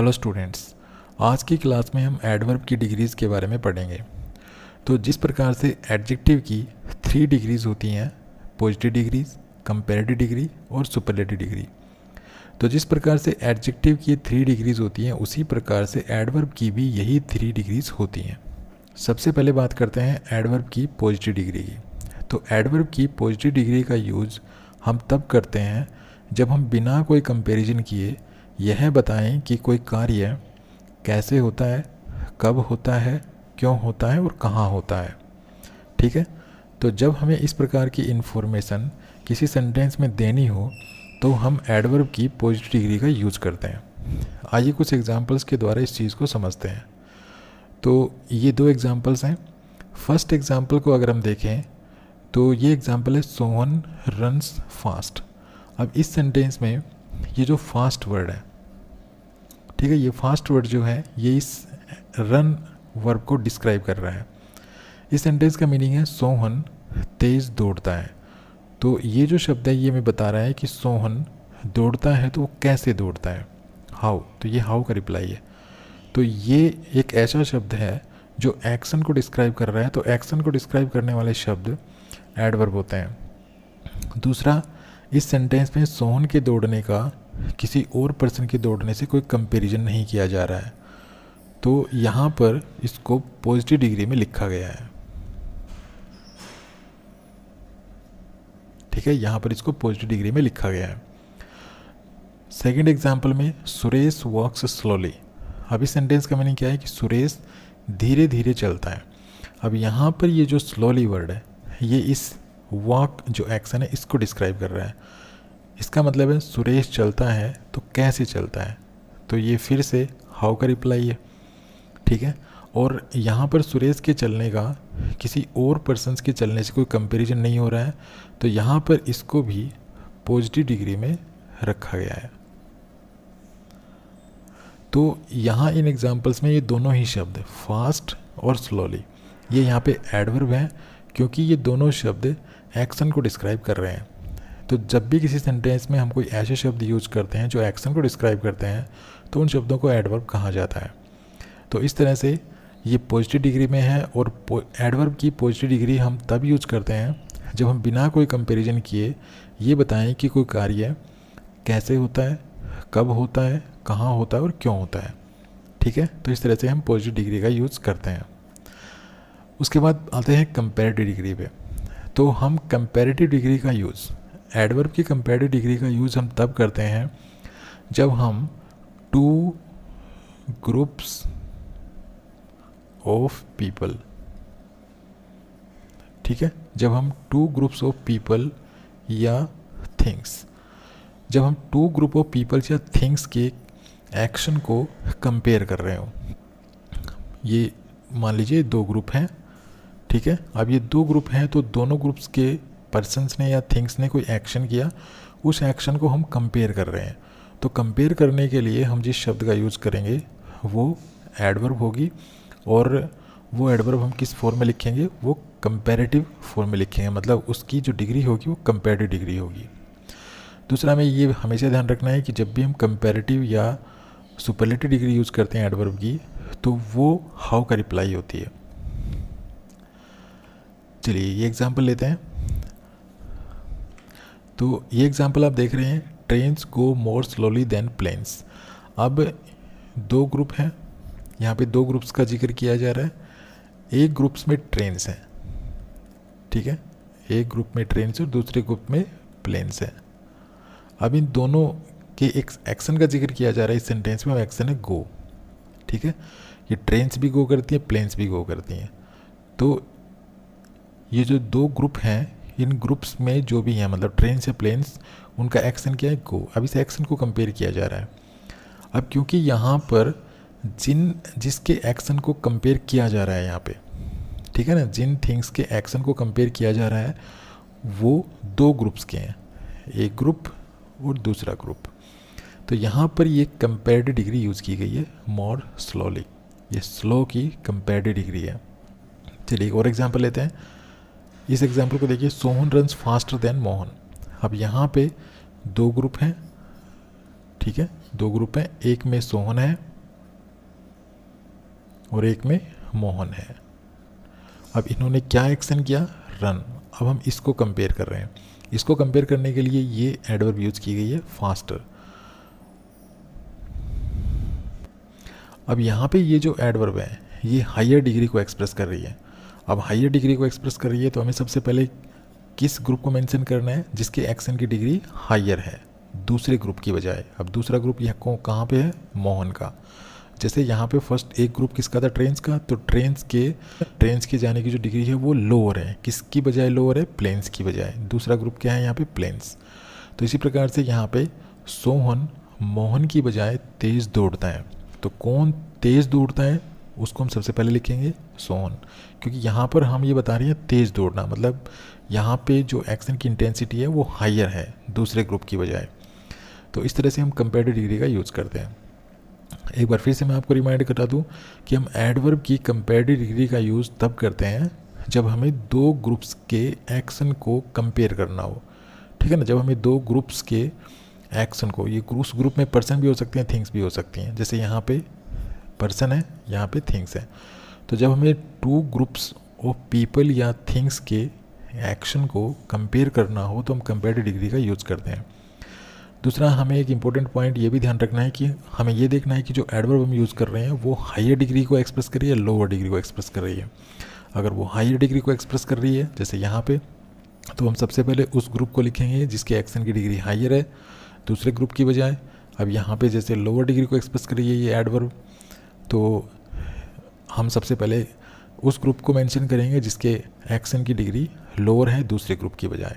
hello students आज की class में हम एडवर्ब की डिग्रीज़ के बारे में पढ़ेंगे तो जिस प्रकार से एडजेक्टिव की थ्री डिग्रीज़ होती हैं पॉजिटिव डिग्रीज़ कंपेरेटिव डिग्री और सुपरलेटिव डिग्री तो जिस प्रकार से एडजेक्टिव की थ्री डिग्रीज़ होती हैं उसी प्रकार से एडवर्ब की भी यही थ्री डिग्रीज़ होती हैं सबसे पहले बात करते हैं एडवर्ब की पॉजिटिव डिग्री की तो एडवर्ब की पॉजिटिव डिग्री का यूज़ हम तब करते हैं जब हम बिना कोई कंपेरिजन किए यह बताएं कि कोई कार्य कैसे होता है कब होता है क्यों होता है और कहाँ होता है ठीक है तो जब हमें इस प्रकार की इन्फॉर्मेशन किसी सेंटेंस में देनी हो तो हम एडवर्ब की पॉजिटिव डिग्री का यूज़ करते हैं आइए कुछ एग्जांपल्स के द्वारा इस चीज़ को समझते हैं तो ये दो एग्जांपल्स हैं फर्स्ट एग्जांपल को अगर हम देखें तो ये एग्जांपल है सोहन रन्स फास्ट अब इस सेंटेंस में ये जो फास्ट वर्ड है ठीक है ये फास्ट वर्ड जो है ये इस रन वर्ब को डिस्क्राइब कर रहा है इस सेंटेंस का मीनिंग है सोहन तेज़ दौड़ता है तो ये जो शब्द है ये मैं बता रहा है कि सोहन दौड़ता है तो वो कैसे दौड़ता है हाउ तो ये हाउ का रिप्लाई है तो ये एक ऐसा शब्द है जो एक्शन को डिस्क्राइब कर रहा है तो एक्शन को डिस्क्राइब करने वाले शब्द एडवर्ब होते हैं दूसरा इस सेंटेंस में सोहन के दौड़ने का किसी और पर्सन के दौड़ने से कोई कंपैरिजन नहीं किया जा रहा है तो यहाँ पर इसको पॉजिटिव डिग्री में लिखा गया है ठीक है यहाँ पर इसको पॉजिटिव डिग्री में लिखा गया है सेकंड एग्जाम्पल में सुरेश वॉक्स स्लोली अभी सेंटेंस का मीनिंग क्या है कि सुरेश धीरे धीरे चलता है अब यहाँ पर ये जो स्लोली वर्ड है ये इस वॉक जो एक्शन है इसको डिस्क्राइब कर रहा है इसका मतलब है सुरेश चलता है तो कैसे चलता है तो ये फिर से हाउ का रिप्लाई है ठीक है और यहाँ पर सुरेश के चलने का किसी और पर्सन के चलने से कोई कंपेरिजन नहीं हो रहा है तो यहाँ पर इसको भी पॉजिटिव डिग्री में रखा गया है तो यहाँ इन एग्जाम्पल्स में ये दोनों ही शब्द फास्ट और स्लोली ये यहाँ पे एडवर्ब हैं क्योंकि ये दोनों शब्द एक्शन को डिस्क्राइब कर रहे हैं तो जब भी किसी सेंटेंस में हम कोई ऐसे शब्द यूज़ करते हैं जो एक्शन को डिस्क्राइब करते हैं तो उन शब्दों को एडवर्ब कहा जाता है तो इस तरह से ये पॉजिटिव डिग्री में है और एडवर्ब की पॉजिटिव डिग्री हम तब यूज करते हैं जब हम बिना कोई कंपेरिजन किए ये बताएं कि कोई कार्य कैसे होता है कब होता है कहाँ होता है और क्यों होता है ठीक है तो इस तरह से हम पॉजिटिव डिग्री का यूज़ करते हैं उसके बाद आते हैं कंपेरेटिव डिग्री पे तो हम कंपेरेटिव डिग्री का यूज़ एडवर्ब की कंपेरेटिव डिग्री का यूज़ हम तब करते हैं जब हम टू ग्रुप्स ऑफ पीपल ठीक है जब हम टू ग्रुप्स ऑफ पीपल या थिंग्स जब हम टू ग्रुप ऑफ पीपल्स या थिंग्स के एक्शन को कंपेयर कर रहे हो ये मान लीजिए दो ग्रुप हैं ठीक है अब ये दो ग्रुप हैं तो दोनों ग्रुप्स के पर्सनस ने या थिंग्स ने कोई एक्शन किया उस एक्शन को हम कंपेयर कर रहे हैं तो कंपेयर करने के लिए हम जिस शब्द का यूज़ करेंगे वो एडवर्ब होगी और वो एडवर्ब हम किस फॉर्म में लिखेंगे वो कंपेरेटिव फॉर्म में लिखेंगे मतलब उसकी जो डिग्री होगी वो कंपेरेटिव डिग्री होगी दूसरा हमें ये हमेशा ध्यान रखना है कि जब भी हम कंपेरेटिव या सुपरलेटिव डिग्री यूज़ करते हैं एडवर्ब की तो वो हाउ का रिप्लाई होती है चलिए ये एग्ज़ाम्पल लेते हैं तो ये एग्जाम्पल आप देख रहे हैं trains go more slowly than planes अब दो ग्रुप हैं यहाँ पे दो ग्रुप्स का जिक्र किया जा रहा है एक ग्रुप्स में ट्रेन्स हैं ठीक है एक ग्रुप में ट्रेन्स और दूसरे ग्रुप में प्लेन्स हैं अब इन दोनों के एक एक्शन का जिक्र किया जा रहा है इस सेंटेंस में एक्शन है गो ठीक है ये ट्रेन्स भी गो करती हैं प्लेन्स भी गो करती हैं तो ये जो दो ग्रुप हैं इन ग्रुप्स में जो भी हैं मतलब ट्रेन से प्लेन्स उनका एक्शन क्या है गो अब इस एक्शन को कंपेयर किया जा रहा है अब क्योंकि यहाँ पर जिन जिसके एक्शन को कंपेयर किया जा रहा है यहाँ पे ठीक है ना जिन थिंग्स के एक्शन को कंपेयर किया जा रहा है वो दो ग्रुप्स के हैं एक ग्रुप और दूसरा ग्रुप तो यहाँ पर ये कंपेयर्ड डिग्री यूज़ की गई है मोर स्लोली ये स्लो की कंपेयर्ड डिग्री है चलिए एक और एग्जाम्पल लेते हैं इस एग्जाम्पल को देखिए Sohan run faster than Mohan अब यहाँ पे दो ग्रुप हैं ठीक है दो ग्रुप हैं एक में सोहन है और एक में मोहन है अब इन्होंने क्या एक्शन किया रन अब हम इसको कंपेयर कर रहे हैं इसको कंपेयर करने के लिए ये एडवर्ब यूज़ की गई है फास्टर अब यहाँ पे ये जो एडवर्ब है ये हायर डिग्री को एक्सप्रेस कर रही है अब हाइयर डिग्री को एक्सप्रेस कर रही है तो हमें सबसे पहले किस ग्रुप को मेंशन करना है जिसके एक्शन की डिग्री हाइयर है दूसरे ग्रुप की बजाय अब दूसरा ग्रुप यह कहाँ पे है मोहन का जैसे यहाँ पे फर्स्ट एक ग्रुप किसका था ट्रेन्स का तो ट्रेन्स के ट्रेन्स के जाने की जो डिग्री है वो लोअर है किसकी बजाय लोअर है प्लेन्स की बजाय दूसरा ग्रुप क्या है यहाँ पे प्लेन्स तो इसी प्रकार से यहाँ पे सोहन मोहन की बजाय तेज़ दौड़ता है तो कौन तेज़ दौड़ता है उसको हम सबसे पहले लिखेंगे सोन क्योंकि यहाँ पर हम ये बता रहे हैं तेज़ दौड़ना मतलब यहाँ पे जो एक्शन की इंटेंसिटी है वो हायर है दूसरे ग्रुप की बजाय तो इस तरह से हम कंपेयर डिग्री का यूज़ करते हैं एक बार फिर से मैं आपको रिमाइंड करा दूँ कि हम एडवर्ब की कंपेयर डिग्री का यूज़ तब करते हैं जब हमें दो ग्रुप्स के एक्शन को कंपेयर करना हो ठीक है ना जब हमें दो ग्रुप्स के एक्शन को ये ग्रुप्स ग्रुप में पर्सन भी हो सकते हैं थिंग्स भी हो सकती हैं जैसे यहाँ पे पर्सन है यहाँ पे थिंग्स है तो जब हमें टू ग्रुप्स ऑफ पीपल या थिंग्स के एक्शन को कंपेयर करना हो तो हम कंपेयर डिग्री का यूज़ करते हैं दूसरा हमें एक इम्पोर्टेंट पॉइंट ये भी ध्यान रखना है कि हमें ये देखना है कि जो एडवर्ब हम यूज़ कर रहे हैं वो हाइयर डिग्री को एक्सप्रेस कर रही है लोअर डिग्री को एक्सप्रेस कर रही है अगर वो हाइयर डिग्री को एक्सप्रेस कर रही है जैसे यहाँ पे तो हम सबसे पहले उस ग्रुप को लिखेंगे जिसके एक्शन की डिग्री हाइयर है दूसरे ग्रुप की बजाय अब यहाँ पे जैसे लोअर डिग्री को एक्सप्रेस कर रही है ये एडवर्ब तो हम सबसे पहले उस ग्रुप को मेंशन करेंगे जिसके एक्शन की डिग्री लोअर है दूसरे ग्रुप की बजाय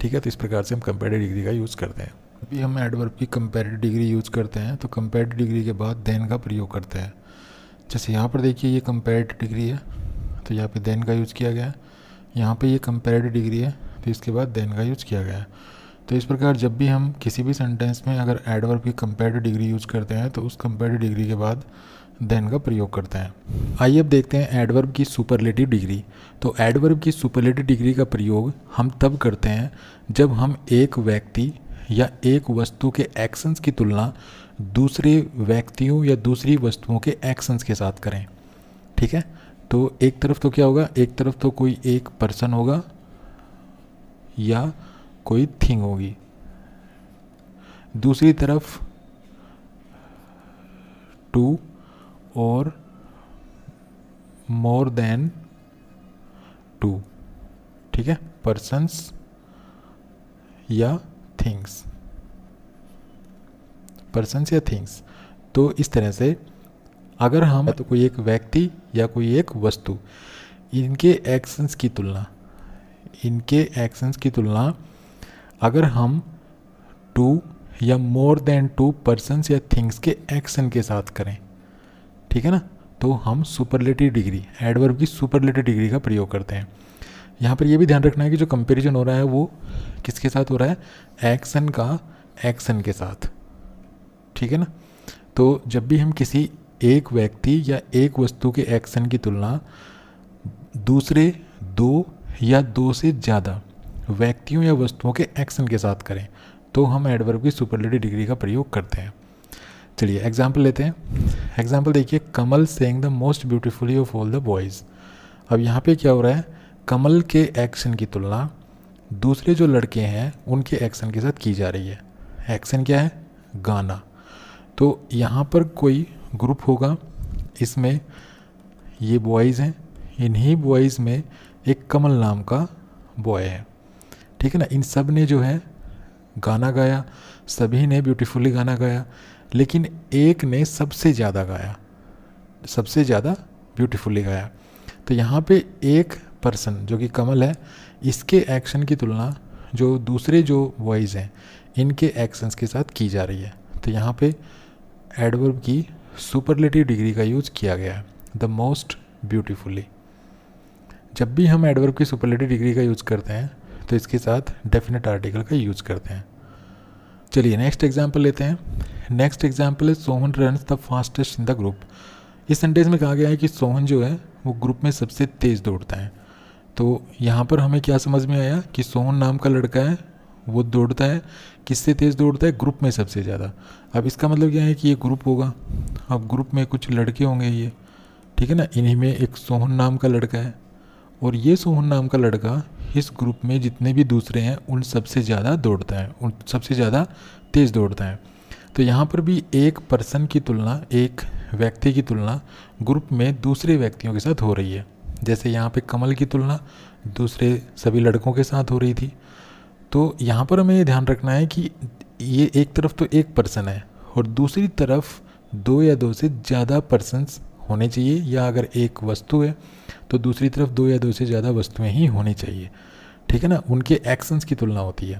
ठीक है तो इस प्रकार से हम कंपेरेटिव डिग्री का यूज़ करते हैं अभी हम एडवर्ब की कंपेरेटिव डिग्री यूज़ करते हैं तो कंपेरेटिव डिग्री के बाद देन का प्रयोग करते हैं जैसे यहाँ पर देखिए ये कंपेरेटिव डिग्री है तो यहाँ पर देन का यूज़ किया गया है यहाँ पर ये कंपेरेटिव डिग्री है तो इसके बाद देन का यूज़ किया गया है तो इस प्रकार जब भी हम किसी भी सेंटेंस में अगर एडवर्ब की कंपेरेटिव डिग्री यूज़ करते हैं तो उस कंपेरेटिव डिग्री के बाद देन का प्रयोग करते हैं आइए अब देखते हैं एडवर्ब की सुपरलेटिव डिग्री तो एडवर्ब की सुपरलेटिव डिग्री का प्रयोग हम तब करते हैं जब हम एक व्यक्ति या एक वस्तु के एक्शंस की तुलना दूसरे व्यक्तियों या दूसरी वस्तुओं के एक्शंस के साथ करें ठीक है तो एक तरफ तो क्या होगा एक तरफ तो कोई एक पर्सन होगा या कोई थिंग होगी दूसरी तरफ two or more than two ठीक है persons या things persons या things तो इस तरह से अगर हम तो कोई एक व्यक्ति या कोई एक वस्तु इनके एक्शंस की तुलना इनके एक्शंस की तुलना अगर हम टू या मोर देन टू पर्सन्स या थिंग्स के एक्शन के साथ करें ठीक है ना तो हम सुपरलेटिव डिग्री एडवर्ब की सुपरलेटिव डिग्री का प्रयोग करते हैं यहाँ पर यह भी ध्यान रखना है कि जो कंपेरिजन हो रहा है वो किसके साथ हो रहा है एक्शन का एक्शन के साथ ठीक है ना तो जब भी हम किसी एक व्यक्ति या एक वस्तु के एक्शन की तुलना दूसरे दो या दो से ज़्यादा व्यक्तियों या वस्तुओं के एक्शन के साथ करें तो हम एडवर्ब की सुपरलेटिव डिग्री का प्रयोग करते हैं चलिए एग्जाम्पल लेते हैं एग्जाम्पल देखिए Kamal sang the most beautifully of all the boys अब यहाँ पे क्या हो रहा है कमल के एक्शन की तुलना दूसरे जो लड़के हैं उनके एक्शन के साथ की जा रही है एक्शन क्या है गाना तो यहाँ पर कोई ग्रुप होगा इसमें ये बॉयज़ हैं इन्हीं बॉयज़ में एक कमल नाम का बॉय है ठीक है ना इन सब ने जो है गाना गाया सभी ने ब्यूटीफुली गाना गाया लेकिन एक ने सबसे ज़्यादा गाया सबसे ज़्यादा ब्यूटीफुली गाया तो यहाँ पे एक पर्सन जो कि कमल है इसके एक्शन की तुलना जो दूसरे जो वॉइस हैं इनके एक्शंस के साथ की जा रही है तो यहाँ पे एडवर्ब की सुपरलेटिव डिग्री का यूज़ किया गया है द मोस्ट ब्यूटीफुली जब भी हम एडवर्ब की सुपरलेटिव डिग्री का यूज़ करते हैं तो इसके साथ डेफिनेट आर्टिकल का यूज़ करते हैं चलिए नेक्स्ट एग्जाम्पल लेते हैं नेक्स्ट एग्जाम्पल है Sohan run the fastest in the group इस सेंटेंस में कहा गया है कि सोहन जो है वो ग्रुप में सबसे तेज़ दौड़ता है तो यहाँ पर हमें क्या समझ में आया कि सोहन नाम का लड़का है वो दौड़ता है किससे तेज़ दौड़ता है ग्रुप में सबसे ज़्यादा अब इसका मतलब क्या है कि ये ग्रुप होगा अब ग्रुप में कुछ लड़के होंगे ये ठीक है ना इन्हीं में एक सोहन नाम का लड़का है और ये सोहन नाम का लड़का इस ग्रुप में जितने भी दूसरे हैं उन सबसे ज़्यादा दौड़ता है उन सबसे ज़्यादा तेज़ दौड़ता है तो यहाँ पर भी एक पर्सन की तुलना एक व्यक्ति की तुलना ग्रुप में दूसरे व्यक्तियों के साथ हो रही है जैसे यहाँ पे कमल की तुलना दूसरे सभी लड़कों के साथ हो रही थी तो यहाँ पर हमें ये ध्यान रखना है कि ये एक तरफ तो एक पर्सन है और दूसरी तरफ दो या दो से ज़्यादा पर्सनस होने चाहिए या अगर एक वस्तु है तो दूसरी तरफ दो या दो से ज़्यादा वस्तुएं ही होनी चाहिए ठीक है ना उनके एक्शंस की तुलना होती है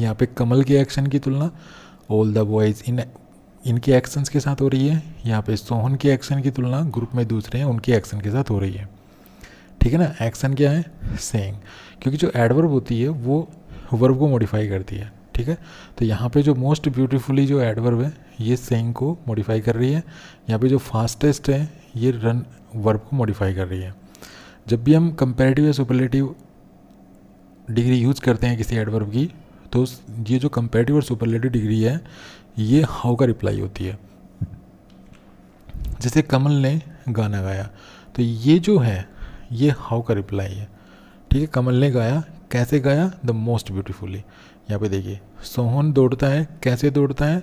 यहाँ पे कमल के एक्शन की तुलना ऑल द बॉयज़ इन इनके एक्शंस के साथ हो रही है यहाँ पे सोहन के एक्शन की तुलना ग्रुप में दूसरे हैं उनके एक्शन के साथ हो रही है ठीक है ना एक्शन क्या है सेंग क्योंकि जो एडवर्ब होती है वो वर्ब को मॉडिफाई करती है ठीक है तो यहाँ पे जो मोस्ट ब्यूटीफुली जो एडवर्ब है ये सेंग को मॉडिफाई कर रही है यहाँ पे जो फास्टेस्ट है ये रन वर्ब को मॉडिफाई कर रही है जब भी हम कंपेरेटिव या सुपरलेटिव डिग्री यूज़ करते हैं किसी एडवर्ब की तो ये जो कंपेरेटिव और सुपरलेटिव डिग्री है ये हाउ का रिप्लाई होती है जैसे कमल ने गाना गाया तो ये जो है ये हाउ का रिप्लाई है ठीक है कमल ने गाया कैसे गाया द मोस्ट ब्यूटिफुली यहाँ पे देखिए सोहन दौड़ता है कैसे दौड़ता है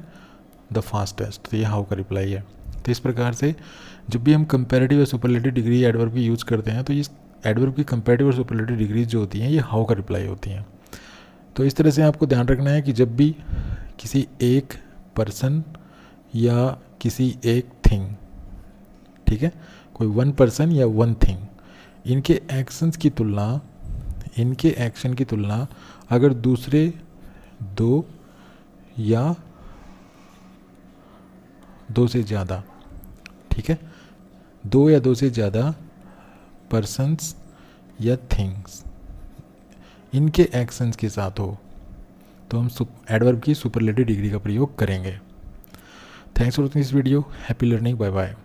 द फास्टेस्ट तो ये हाउ का रिप्लाई है तो इस प्रकार से जब भी हम कंपेरेटिव या सुपरलेटिव डिग्री एडवर्ब की यूज़ करते हैं तो ये एडवर्ब की कंपेरेटिव और सुपरलेटिव डिग्रीज जो होती हैं ये हाउ का रिप्लाई होती हैं तो इस तरह से आपको ध्यान रखना है कि जब भी किसी एक पर्सन या किसी एक थिंग ठीक है कोई वन पर्सन या वन थिंग इनके एक्शंस की तुलना इनके एक्शन की तुलना अगर दूसरे दो या दो से ज़्यादा ठीक है दो या दो से ज़्यादा पर्सनस या थिंग्स इनके एक्शंस के साथ हो तो हम एडवर्ब की सुपरलेटिव डिग्री का प्रयोग करेंगे thanks for watching this video happy learning bye bye